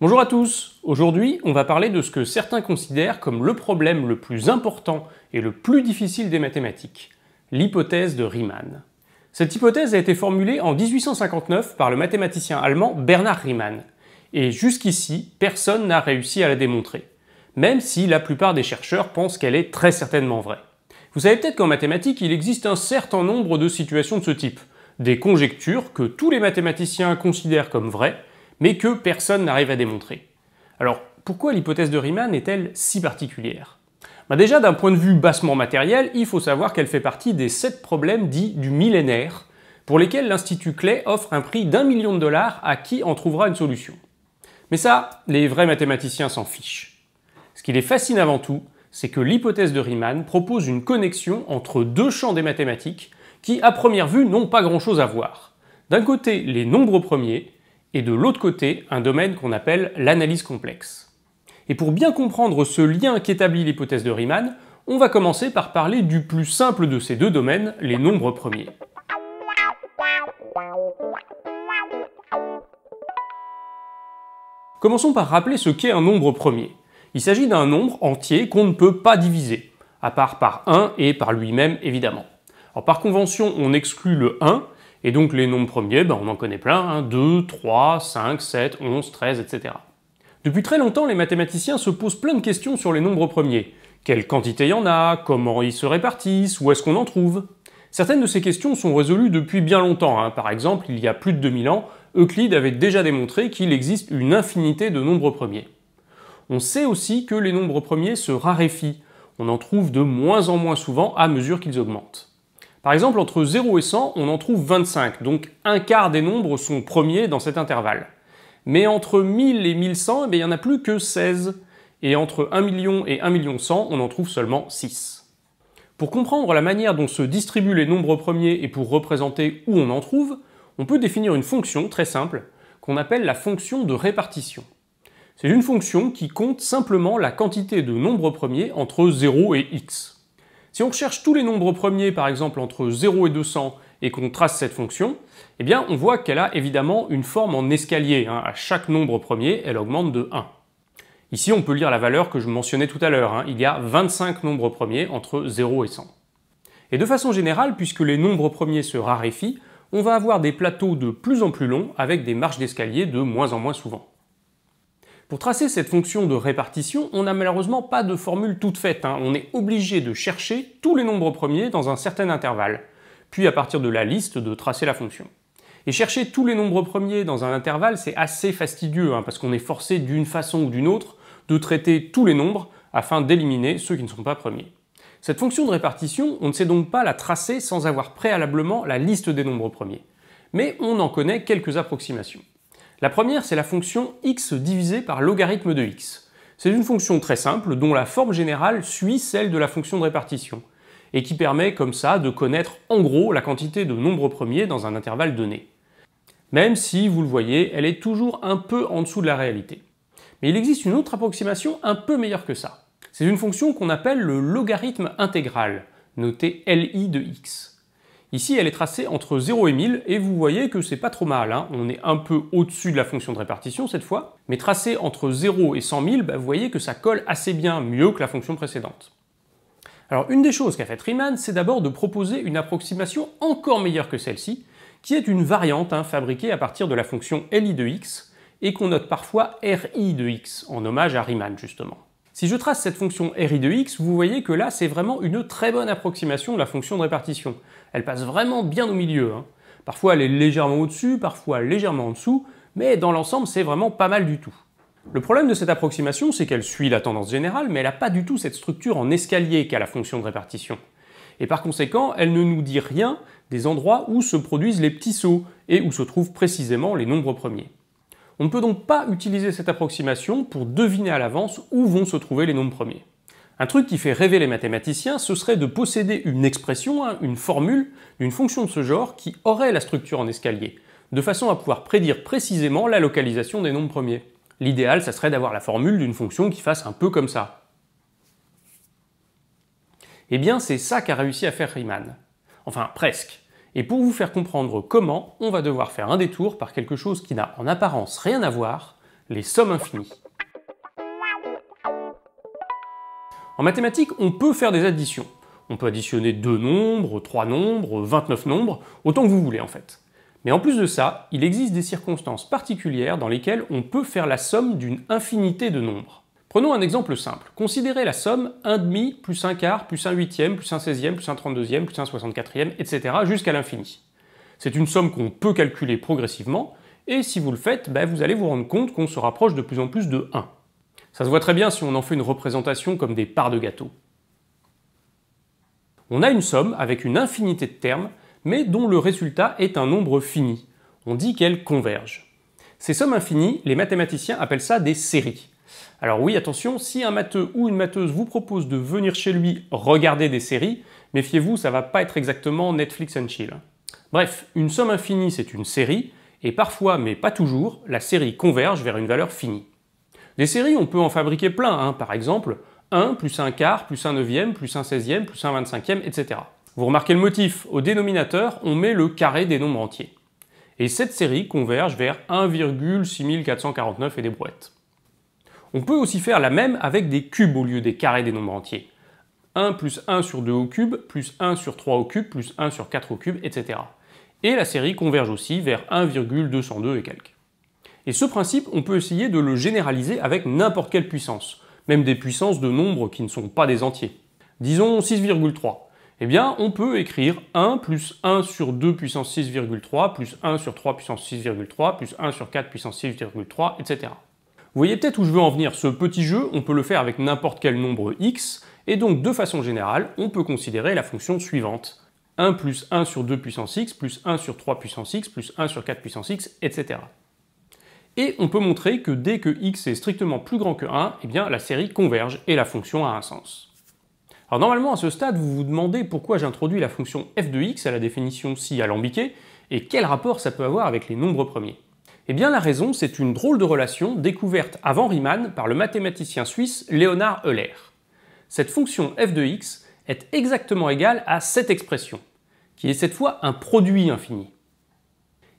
Bonjour à tous, aujourd'hui on va parler de ce que certains considèrent comme le problème le plus important et le plus difficile des mathématiques, l'hypothèse de Riemann. Cette hypothèse a été formulée en 1859 par le mathématicien allemand Bernard Riemann, et jusqu'ici personne n'a réussi à la démontrer, même si la plupart des chercheurs pensent qu'elle est très certainement vraie. Vous savez peut-être qu'en mathématiques, il existe un certain nombre de situations de ce type, des conjectures que tous les mathématiciens considèrent comme vraies, mais que personne n'arrive à démontrer. Alors, pourquoi l'hypothèse de Riemann est-elle si particulière ben Déjà, d'un point de vue bassement matériel, il faut savoir qu'elle fait partie des sept problèmes dits du millénaire, pour lesquels l'Institut Clay offre un prix d'un million de dollars à qui en trouvera une solution. Mais ça, les vrais mathématiciens s'en fichent. Ce qui les fascine avant tout, c'est que l'hypothèse de Riemann propose une connexion entre deux champs des mathématiques qui, à première vue, n'ont pas grand-chose à voir. D'un côté, les nombres premiers, et de l'autre côté un domaine qu'on appelle l'analyse complexe. Et pour bien comprendre ce lien qu'établit l'hypothèse de Riemann, on va commencer par parler du plus simple de ces deux domaines, les nombres premiers. Commençons par rappeler ce qu'est un nombre premier. Il s'agit d'un nombre entier qu'on ne peut pas diviser, à part par 1 et par lui-même évidemment. par convention, on exclut le 1 et donc les nombres premiers, ben, on en connaît plein, 2, 3, 5, 7, 11, 13, etc. Depuis très longtemps, les mathématiciens se posent plein de questions sur les nombres premiers. Quelle quantité y en a Comment ils se répartissent Où est-ce qu'on en trouve Certaines de ces questions sont résolues depuis bien longtemps. Hein. Par exemple, il y a plus de 2000 ans, Euclide avait déjà démontré qu'il existe une infinité de nombres premiers. On sait aussi que les nombres premiers se raréfient. On en trouve de moins en moins souvent à mesure qu'ils augmentent. Par exemple, entre 0 et 100, on en trouve 25, donc un quart des nombres sont premiers dans cet intervalle. Mais entre 1000 et 1100, eh il n'y en a plus que 16. Et entre 1 million et 1 million 100, on en trouve seulement 6. Pour comprendre la manière dont se distribuent les nombres premiers et pour représenter où on en trouve, on peut définir une fonction très simple qu'on appelle la fonction de répartition. C'est une fonction qui compte simplement la quantité de nombres premiers entre 0 et x. Si on recherche tous les nombres premiers, par exemple entre 0 et 200, et qu'on trace cette fonction, eh bien on voit qu'elle a évidemment une forme en escalier. Hein. À chaque nombre premier, elle augmente de 1. Ici, on peut lire la valeur que je mentionnais tout à l'heure. Hein. Il y a 25 nombres premiers entre 0 et 100. Et de façon générale, puisque les nombres premiers se raréfient, on va avoir des plateaux de plus en plus longs avec des marches d'escalier de moins en moins souvent. Pour tracer cette fonction de répartition, on n'a malheureusement pas de formule toute faite. Hein. On est obligé de chercher tous les nombres premiers dans un certain intervalle, puis à partir de la liste de tracer la fonction. Et chercher tous les nombres premiers dans un intervalle, c'est assez fastidieux, hein, parce qu'on est forcé d'une façon ou d'une autre de traiter tous les nombres afin d'éliminer ceux qui ne sont pas premiers. Cette fonction de répartition, on ne sait donc pas la tracer sans avoir préalablement la liste des nombres premiers. Mais on en connaît quelques approximations. La première, c'est la fonction x divisé par logarithme de x. C'est une fonction très simple dont la forme générale suit celle de la fonction de répartition, et qui permet comme ça de connaître en gros la quantité de nombres premiers dans un intervalle donné. Même si, vous le voyez, elle est toujours un peu en dessous de la réalité. Mais il existe une autre approximation un peu meilleure que ça. C'est une fonction qu'on appelle le logarithme intégral, noté Li de x. Ici, elle est tracée entre 0 et 1000, et vous voyez que c'est pas trop mal, hein. on est un peu au-dessus de la fonction de répartition cette fois, mais tracée entre 0 et 100 000, bah, vous voyez que ça colle assez bien, mieux que la fonction précédente. Alors une des choses qu'a fait Riemann, c'est d'abord de proposer une approximation encore meilleure que celle-ci, qui est une variante hein, fabriquée à partir de la fonction Li de x, et qu'on note parfois Ri de x, en hommage à Riemann justement. Si je trace cette fonction Ri de x, vous voyez que là c'est vraiment une très bonne approximation de la fonction de répartition. Elle passe vraiment bien au milieu. Hein. Parfois elle est légèrement au-dessus, parfois légèrement en dessous, mais dans l'ensemble c'est vraiment pas mal du tout. Le problème de cette approximation, c'est qu'elle suit la tendance générale, mais elle n'a pas du tout cette structure en escalier qu'a la fonction de répartition. Et par conséquent, elle ne nous dit rien des endroits où se produisent les petits sauts et où se trouvent précisément les nombres premiers. On ne peut donc pas utiliser cette approximation pour deviner à l'avance où vont se trouver les nombres premiers. Un truc qui fait rêver les mathématiciens, ce serait de posséder une expression, hein, une formule d'une fonction de ce genre qui aurait la structure en escalier, de façon à pouvoir prédire précisément la localisation des nombres premiers. L'idéal, ça serait d'avoir la formule d'une fonction qui fasse un peu comme ça. Eh bien, c'est ça qu'a réussi à faire Riemann. Enfin, presque. Et pour vous faire comprendre comment, on va devoir faire un détour par quelque chose qui n'a en apparence rien à voir, les sommes infinies. En mathématiques, on peut faire des additions. On peut additionner deux nombres, trois nombres, 29 nombres, autant que vous voulez en fait. Mais en plus de ça, il existe des circonstances particulières dans lesquelles on peut faire la somme d'une infinité de nombres. Prenons un exemple simple. Considérez la somme demi plus 1 quart plus 1 huitième plus 1 seizième plus 1 32 deuxième plus 1 64e, etc. jusqu'à l'infini. C'est une somme qu'on peut calculer progressivement, et si vous le faites, ben, vous allez vous rendre compte qu'on se rapproche de plus en plus de 1. Ça se voit très bien si on en fait une représentation comme des parts de gâteau. On a une somme avec une infinité de termes, mais dont le résultat est un nombre fini. On dit qu'elle converge. Ces sommes infinies, les mathématiciens appellent ça des séries. Alors oui, attention, si un matheux ou une matheuse vous propose de venir chez lui regarder des séries, méfiez-vous, ça va pas être exactement Netflix and chill. Bref, une somme infinie, c'est une série, et parfois, mais pas toujours, la série converge vers une valeur finie. Des séries, on peut en fabriquer plein, hein. par exemple 1 plus 1 quart, plus 1 neuvième, plus 1 seizième, plus 1 vingt-cinquième, etc. Vous remarquez le motif, au dénominateur, on met le carré des nombres entiers. Et cette série converge vers 1,6449 et des brouettes. On peut aussi faire la même avec des cubes au lieu des carrés des nombres entiers. 1 plus 1 sur 2 au cube, plus 1 sur 3 au cube, plus 1 sur 4 au cube, etc. Et la série converge aussi vers 1,202 et quelques. Et ce principe, on peut essayer de le généraliser avec n'importe quelle puissance, même des puissances de nombres qui ne sont pas des entiers. Disons 6,3. Eh bien, on peut écrire 1 plus 1 sur 2 puissance 6,3, plus 1 sur 3 puissance 6,3, plus 1 sur 4 puissance 6,3, etc. Vous voyez peut-être où je veux en venir, ce petit jeu, on peut le faire avec n'importe quel nombre x, et donc de façon générale, on peut considérer la fonction suivante. 1 plus 1 sur 2 puissance x, plus 1 sur 3 puissance x, plus 1 sur 4 puissance x, etc. Et on peut montrer que dès que x est strictement plus grand que 1, eh bien, la série converge et la fonction a un sens. Alors normalement, à ce stade, vous vous demandez pourquoi j'introduis la fonction f de x à la définition si alambiquée, et quel rapport ça peut avoir avec les nombres premiers. Eh bien la raison, c'est une drôle de relation découverte avant Riemann par le mathématicien suisse Léonard Euler. Cette fonction f de x est exactement égale à cette expression, qui est cette fois un produit infini.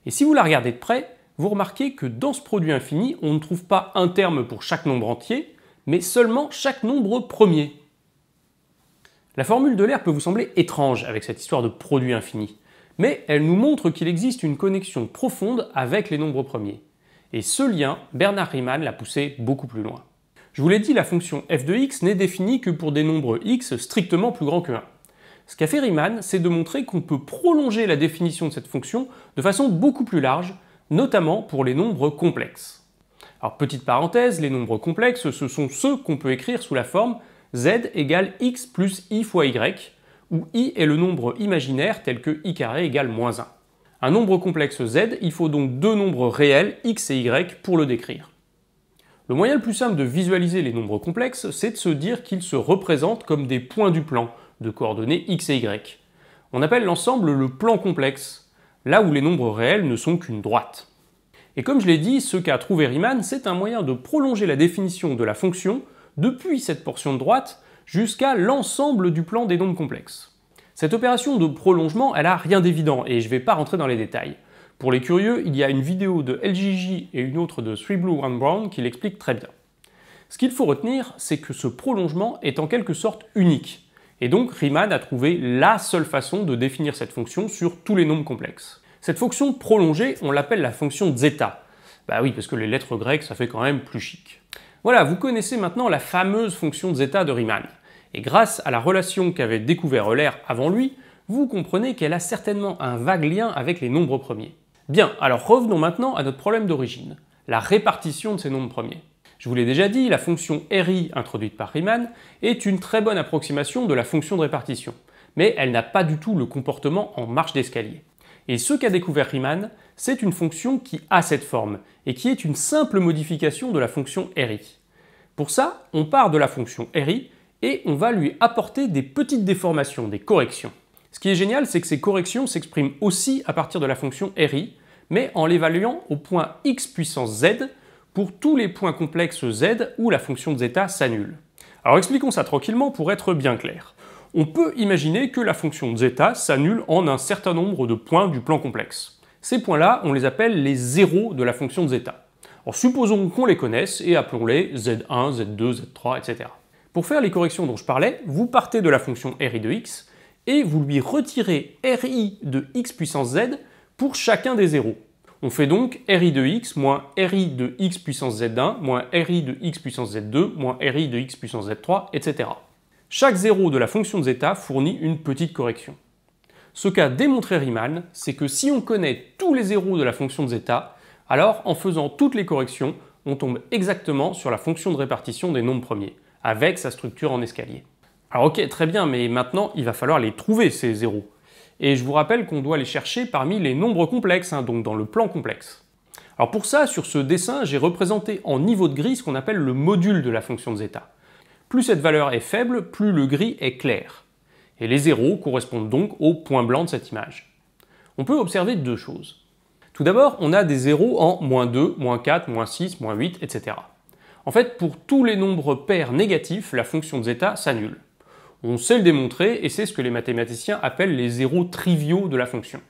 Et si vous la regardez de près, vous remarquez que dans ce produit infini, on ne trouve pas un terme pour chaque nombre entier, mais seulement chaque nombre premier. La formule de l'air peut vous sembler étrange avec cette histoire de produit infini, mais elle nous montre qu'il existe une connexion profonde avec les nombres premiers. Et ce lien, Bernard Riemann l'a poussé beaucoup plus loin. Je vous l'ai dit, la fonction f de x n'est définie que pour des nombres x strictement plus grands que 1. Ce qu'a fait Riemann, c'est de montrer qu'on peut prolonger la définition de cette fonction de façon beaucoup plus large notamment pour les nombres complexes. Alors petite parenthèse, les nombres complexes, ce sont ceux qu'on peut écrire sous la forme z égale x plus i fois y, où i est le nombre imaginaire tel que i carré égale moins 1. Un nombre complexe z, il faut donc deux nombres réels, x et y, pour le décrire. Le moyen le plus simple de visualiser les nombres complexes, c'est de se dire qu'ils se représentent comme des points du plan, de coordonnées x et y. On appelle l'ensemble le plan complexe, là où les nombres réels ne sont qu'une droite. Et comme je l'ai dit, ce qu'a trouvé Riemann, c'est un moyen de prolonger la définition de la fonction depuis cette portion de droite jusqu'à l'ensemble du plan des nombres complexes. Cette opération de prolongement, elle a rien d'évident et je ne vais pas rentrer dans les détails. Pour les curieux, il y a une vidéo de LGJ et une autre de Three Blue One Brown qui l'explique très bien. Ce qu'il faut retenir, c'est que ce prolongement est en quelque sorte unique. Et donc Riemann a trouvé la seule façon de définir cette fonction sur tous les nombres complexes. Cette fonction prolongée, on l'appelle la fonction zeta. Bah oui, parce que les lettres grecques, ça fait quand même plus chic. Voilà, vous connaissez maintenant la fameuse fonction zeta de Riemann. Et grâce à la relation qu'avait découvert Euler avant lui, vous comprenez qu'elle a certainement un vague lien avec les nombres premiers. Bien, alors revenons maintenant à notre problème d'origine, la répartition de ces nombres premiers. Je vous l'ai déjà dit, la fonction RI introduite par Riemann est une très bonne approximation de la fonction de répartition, mais elle n'a pas du tout le comportement en marche d'escalier. Et ce qu'a découvert Riemann, c'est une fonction qui a cette forme et qui est une simple modification de la fonction RI. Pour ça, on part de la fonction RI et on va lui apporter des petites déformations, des corrections. Ce qui est génial, c'est que ces corrections s'expriment aussi à partir de la fonction RI, mais en l'évaluant au point x puissance z, pour tous les points complexes z où la fonction zeta s'annule. Alors expliquons ça tranquillement pour être bien clair. On peut imaginer que la fonction zeta s'annule en un certain nombre de points du plan complexe. Ces points-là, on les appelle les zéros de la fonction zeta. Alors supposons qu'on les connaisse et appelons-les z1, z2, z3, etc. Pour faire les corrections dont je parlais, vous partez de la fonction ri de x et vous lui retirez ri de x puissance z pour chacun des zéros. On fait donc RI de x moins RI de x puissance z1 moins RI de x puissance z2 moins RI de x puissance z3, etc. Chaque zéro de la fonction de zeta fournit une petite correction. Ce qu'a démontré Riemann, c'est que si on connaît tous les zéros de la fonction de zeta, alors en faisant toutes les corrections, on tombe exactement sur la fonction de répartition des nombres premiers, avec sa structure en escalier. Alors ok, très bien, mais maintenant il va falloir les trouver ces zéros. Et je vous rappelle qu'on doit les chercher parmi les nombres complexes, hein, donc dans le plan complexe. Alors pour ça, sur ce dessin, j'ai représenté en niveau de gris ce qu'on appelle le module de la fonction de zeta. Plus cette valeur est faible, plus le gris est clair. Et les zéros correspondent donc au point blanc de cette image. On peut observer deux choses. Tout d'abord, on a des zéros en moins 2, moins 4, moins 6, moins 8, etc. En fait, pour tous les nombres pairs négatifs, la fonction de zeta s'annule. On sait le démontrer et c'est ce que les mathématiciens appellent les zéros triviaux de la fonction.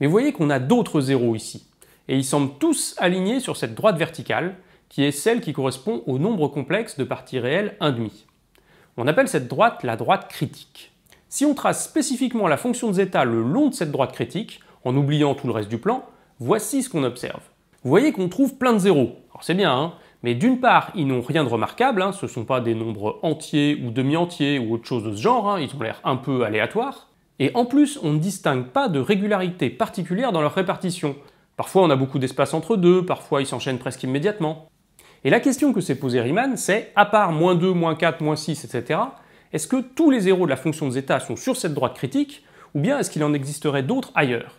Mais vous voyez qu'on a d'autres zéros ici, et ils semblent tous alignés sur cette droite verticale, qui est celle qui correspond au nombre complexe de parties réelles 1,5. On appelle cette droite la droite critique. Si on trace spécifiquement la fonction de zeta le long de cette droite critique, en oubliant tout le reste du plan, voici ce qu'on observe. Vous voyez qu'on trouve plein de zéros. Alors c'est bien, hein mais d'une part, ils n'ont rien de remarquable, hein. ce ne sont pas des nombres entiers ou demi-entiers ou autre chose de ce genre, hein. ils ont l'air un peu aléatoires. Et en plus, on ne distingue pas de régularité particulière dans leur répartition. Parfois on a beaucoup d'espace entre deux, parfois ils s'enchaînent presque immédiatement. Et la question que s'est posée Riemann, c'est, à part moins 2, moins 4, moins 6, etc., est-ce que tous les zéros de la fonction zeta sont sur cette droite critique, ou bien est-ce qu'il en existerait d'autres ailleurs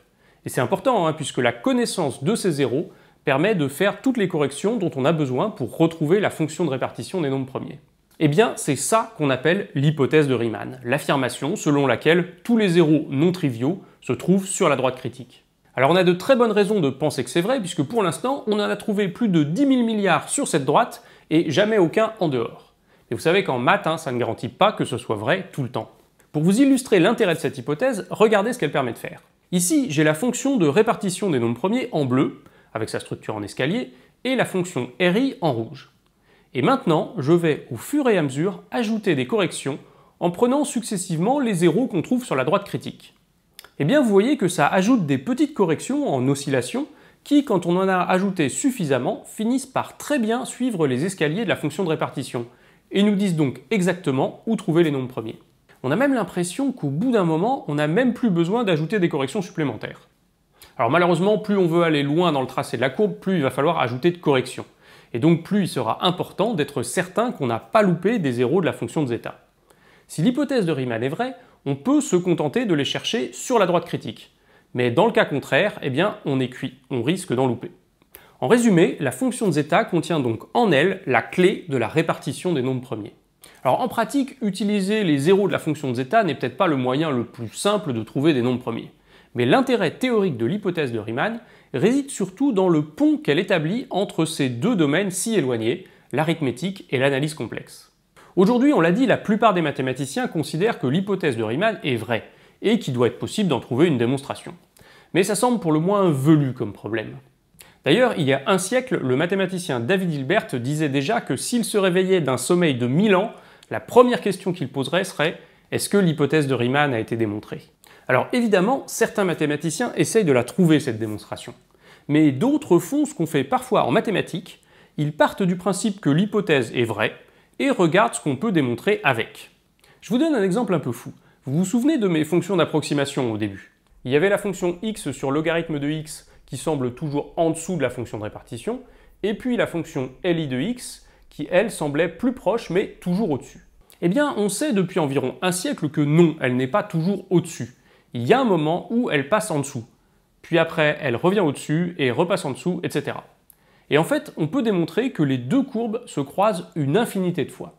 Et c'est important, hein, puisque la connaissance de ces zéros permet de faire toutes les corrections dont on a besoin pour retrouver la fonction de répartition des nombres premiers. Eh bien, c'est ça qu'on appelle l'hypothèse de Riemann, l'affirmation selon laquelle tous les zéros non triviaux se trouvent sur la droite critique. Alors on a de très bonnes raisons de penser que c'est vrai, puisque pour l'instant, on en a trouvé plus de 10 000 milliards sur cette droite et jamais aucun en dehors. Et vous savez qu'en maths, hein, ça ne garantit pas que ce soit vrai tout le temps. Pour vous illustrer l'intérêt de cette hypothèse, regardez ce qu'elle permet de faire. Ici, j'ai la fonction de répartition des nombres premiers en bleu, avec sa structure en escalier, et la fonction RI en rouge. Et maintenant, je vais au fur et à mesure ajouter des corrections en prenant successivement les zéros qu'on trouve sur la droite critique. Eh bien, vous voyez que ça ajoute des petites corrections en oscillation qui, quand on en a ajouté suffisamment, finissent par très bien suivre les escaliers de la fonction de répartition et nous disent donc exactement où trouver les nombres premiers. On a même l'impression qu'au bout d'un moment, on n'a même plus besoin d'ajouter des corrections supplémentaires. Alors malheureusement, plus on veut aller loin dans le tracé de la courbe, plus il va falloir ajouter de corrections. Et donc plus il sera important d'être certain qu'on n'a pas loupé des zéros de la fonction de zeta. Si l'hypothèse de Riemann est vraie, on peut se contenter de les chercher sur la droite critique. Mais dans le cas contraire, eh bien, on est cuit, on risque d'en louper. En résumé, la fonction de zeta contient donc en elle la clé de la répartition des nombres premiers. Alors en pratique, utiliser les zéros de la fonction de zeta n'est peut-être pas le moyen le plus simple de trouver des nombres premiers. Mais l'intérêt théorique de l'hypothèse de Riemann réside surtout dans le pont qu'elle établit entre ces deux domaines si éloignés, l'arithmétique et l'analyse complexe. Aujourd'hui, on l'a dit, la plupart des mathématiciens considèrent que l'hypothèse de Riemann est vraie et qu'il doit être possible d'en trouver une démonstration. Mais ça semble pour le moins velu comme problème. D'ailleurs, il y a un siècle, le mathématicien David Hilbert disait déjà que s'il se réveillait d'un sommeil de 1000 ans, la première question qu'il poserait serait est-ce que l'hypothèse de Riemann a été démontrée alors évidemment, certains mathématiciens essayent de la trouver, cette démonstration. Mais d'autres font ce qu'on fait parfois en mathématiques, ils partent du principe que l'hypothèse est vraie et regardent ce qu'on peut démontrer avec. Je vous donne un exemple un peu fou. Vous vous souvenez de mes fonctions d'approximation au début Il y avait la fonction x sur logarithme de x qui semble toujours en dessous de la fonction de répartition, et puis la fonction li de x qui, elle, semblait plus proche mais toujours au-dessus. Eh bien, on sait depuis environ un siècle que non, elle n'est pas toujours au-dessus il y a un moment où elle passe en dessous. Puis après, elle revient au-dessus et repasse en dessous, etc. Et en fait, on peut démontrer que les deux courbes se croisent une infinité de fois.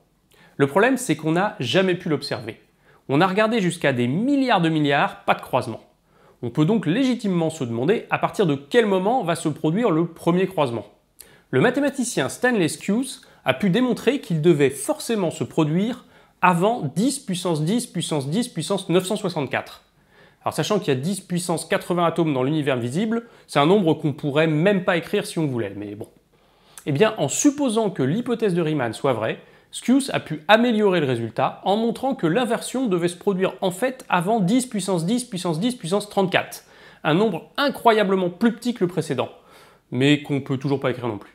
Le problème, c'est qu'on n'a jamais pu l'observer. On a regardé jusqu'à des milliards de milliards, pas de croisement. On peut donc légitimement se demander à partir de quel moment va se produire le premier croisement. Le mathématicien Stanley Skewes a pu démontrer qu'il devait forcément se produire avant 10 puissance 10 puissance 10 puissance 964. Alors sachant qu'il y a 10 puissance 80 atomes dans l'univers visible, c'est un nombre qu'on pourrait même pas écrire si on voulait, mais bon. Eh bien, en supposant que l'hypothèse de Riemann soit vraie, Skews a pu améliorer le résultat en montrant que l'inversion devait se produire en fait avant 10 puissance 10 puissance 10 puissance 34, un nombre incroyablement plus petit que le précédent, mais qu'on peut toujours pas écrire non plus.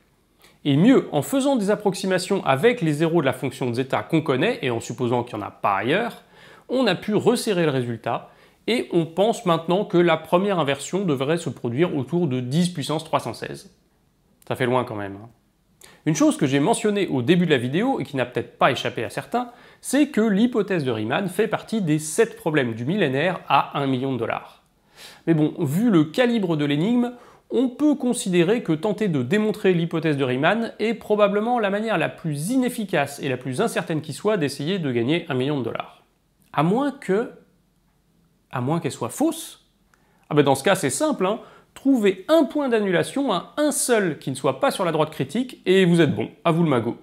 Et mieux, en faisant des approximations avec les zéros de la fonction zeta qu'on connaît, et en supposant qu'il n'y en a pas ailleurs, on a pu resserrer le résultat et on pense maintenant que la première inversion devrait se produire autour de 10 puissance 316. Ça fait loin quand même. Hein. Une chose que j'ai mentionnée au début de la vidéo et qui n'a peut-être pas échappé à certains, c'est que l'hypothèse de Riemann fait partie des 7 problèmes du millénaire à 1 million de dollars. Mais bon, vu le calibre de l'énigme, on peut considérer que tenter de démontrer l'hypothèse de Riemann est probablement la manière la plus inefficace et la plus incertaine qui soit d'essayer de gagner 1 million de dollars. À moins que à moins qu'elle soit fausse. Ah ben dans ce cas, c'est simple, hein trouvez un point d'annulation à un seul qui ne soit pas sur la droite critique et vous êtes bon, à vous le magot.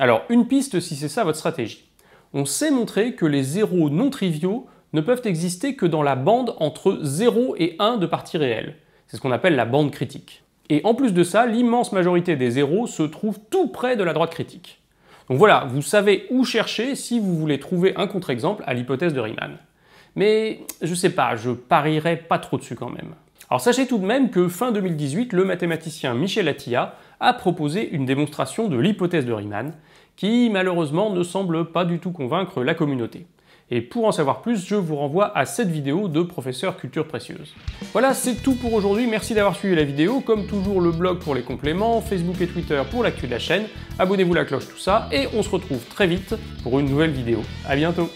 Alors, une piste si c'est ça votre stratégie. On sait montrer que les zéros non triviaux ne peuvent exister que dans la bande entre 0 et 1 de partie réelle. C'est ce qu'on appelle la bande critique. Et en plus de ça, l'immense majorité des zéros se trouve tout près de la droite critique. Donc voilà, vous savez où chercher si vous voulez trouver un contre-exemple à l'hypothèse de Riemann mais je sais pas, je parierais pas trop dessus quand même. Alors sachez tout de même que fin 2018, le mathématicien Michel Attia a proposé une démonstration de l'hypothèse de Riemann, qui malheureusement ne semble pas du tout convaincre la communauté. Et pour en savoir plus, je vous renvoie à cette vidéo de Professeur Culture Précieuse. Voilà, c'est tout pour aujourd'hui. Merci d'avoir suivi la vidéo. Comme toujours, le blog pour les compléments, Facebook et Twitter pour l'actu de la chaîne. Abonnez-vous la cloche, tout ça. Et on se retrouve très vite pour une nouvelle vidéo. À bientôt